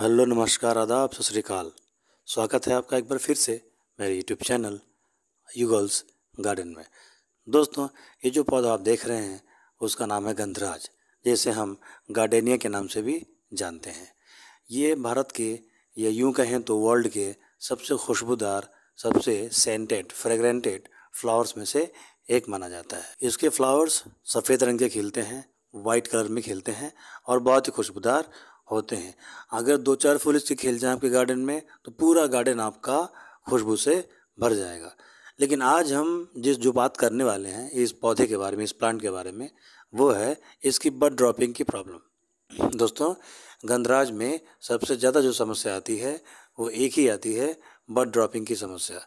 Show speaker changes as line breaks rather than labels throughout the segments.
hello नमस्कार आदाब सत श्रीकाल स्वागत है आपका एक बार फिर से मेरे यूट्यूब चैनल युगल्स गार्डन में दोस्तों ये जो पौधा आप देख रहे हैं उसका नाम है गंधराज जैसे हम गार्डेनिया के नाम से भी जानते हैं ये भारत के या यूँ कहें तो वर्ल्ड के सबसे खुशबूदार सबसे सेंटेड फ्रेगरेंटेड फ्लावर्स में से एक माना जाता है इसके फ्लावर्स सफ़ेद रंग के खिलते हैं वाइट कलर में खिलते हैं और बहुत ही खुशबूदार होते हैं अगर दो चार फूल इसके खिल जाएँ आपके गार्डन में तो पूरा गार्डन आपका खुशबू से भर जाएगा लेकिन आज हम जिस जो बात करने वाले हैं इस पौधे के बारे में इस प्लांट के बारे में वो है इसकी बर्ड ड्रॉपिंग की प्रॉब्लम दोस्तों गंधराज में सबसे ज़्यादा जो समस्या आती है वो एक ही आती है बर्ड ड्रॉपिंग की समस्या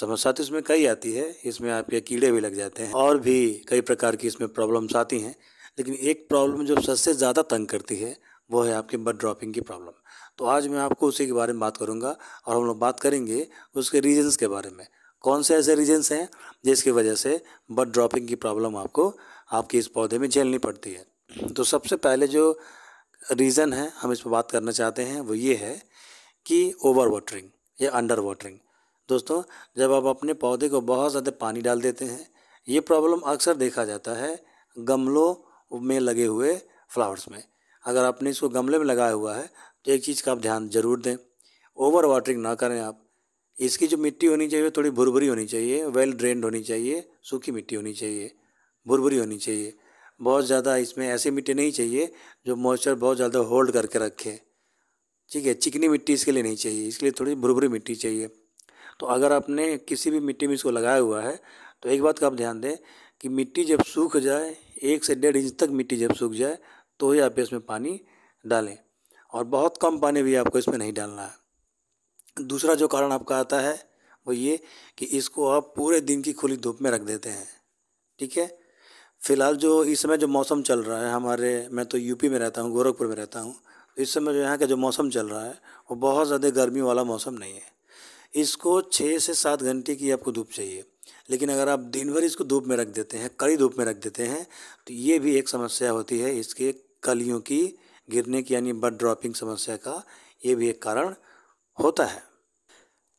समस्या तो इसमें कई आती है इसमें आपके कीड़े भी लग जाते हैं और भी कई प्रकार की इसमें प्रॉब्लम्स आती हैं लेकिन एक प्रॉब्लम जो सबसे ज़्यादा तंग करती है वो है आपके बड ड्रॉपिंग की प्रॉब्लम तो आज मैं आपको उसी के बारे में बात करूँगा और हम लोग बात करेंगे उसके रीजन्स के बारे में कौन से ऐसे रीजन्स हैं जिसकी वजह से बड ड्रॉपिंग की प्रॉब्लम आपको आपके इस पौधे में झेलनी पड़ती है तो सबसे पहले जो रीज़न है हम इस पर बात करना चाहते हैं वो ये है कि ओवर वाटरिंग या अंडर वाटरिंग दोस्तों जब आप अपने पौधे को बहुत ज़्यादा पानी डाल देते हैं ये प्रॉब्लम अक्सर देखा जाता है गमलों में लगे हुए फ्लावर्स में अगर आपने इसको गमले में लगाया हुआ है तो एक चीज़ का आप ध्यान जरूर दें ओवर वाटरिंग ना करें आप इसकी जो मिट्टी होनी चाहिए थोड़ी भुरभुरी होनी चाहिए वेल ड्रेन्ड होनी चाहिए सूखी मिट्टी होनी चाहिए भुरभुरी होनी चाहिए बहुत ज़्यादा इसमें ऐसी मिट्टी नहीं चाहिए जो मॉइस्चर बहुत ज़्यादा होल्ड करके रखे ठीक है चिकनी मिट्टी इसके लिए नहीं चाहिए इसके लिए थोड़ी भुरभुरी मिट्टी चाहिए तो अगर आपने किसी भी मिट्टी में इसको लगाया हुआ है तो एक बात का आप ध्यान दें कि मिट्टी जब सूख जाए एक से डेढ़ इंच तक मिट्टी जब सूख जाए तो ही आप इसमें पानी डालें और बहुत कम पानी भी आपको इसमें नहीं डालना है दूसरा जो कारण आपका आता है वो ये कि इसको आप पूरे दिन की खुली धूप में रख देते हैं ठीक है फिलहाल जो इस समय जो मौसम चल रहा है हमारे मैं तो यूपी में रहता हूँ गोरखपुर में रहता हूँ तो इस समय जो यहाँ का जो मौसम चल रहा है वो बहुत ज़्यादा गर्मी वाला मौसम नहीं है इसको छः से सात घंटे की आपको धूप चाहिए लेकिन अगर आप दिन भर इसको धूप में रख देते हैं कड़ी धूप में रख देते हैं तो ये भी एक समस्या होती है इसके कलियों की गिरने की यानी बड ड्रॉपिंग समस्या का ये भी एक कारण होता है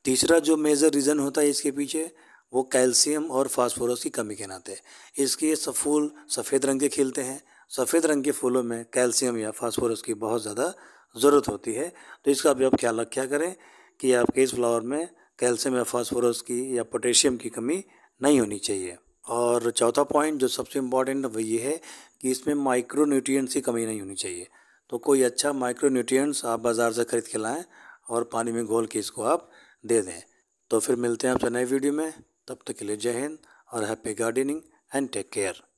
तीसरा जो मेजर रीज़न होता है इसके पीछे वो कैल्शियम और फास्फोरस की कमी के नाते इसके सब फूल सफ़ेद रंग के खिलते हैं सफ़ेद रंग के फूलों में कैल्शियम या फास्फोरस की बहुत ज़्यादा ज़रूरत होती है तो इसका भी आप ख्याल रखा करें कि आपके इस फ्लावर में कैल्शियम या फास्फोरस की या पोटेशियम की कमी नहीं होनी चाहिए और चौथा पॉइंट जो सबसे इम्पॉर्टेंट वो ये है कि इसमें माइक्रो न्यूट्रियस की कमी नहीं होनी चाहिए तो कोई अच्छा माइक्रो न्यूट्रियस आप बाज़ार से ख़रीद के लाएँ और पानी में घोल के इसको आप दे दें तो फिर मिलते हैं आपसे नए वीडियो में तब तक के लिए जय हिंद और happy gardening and take care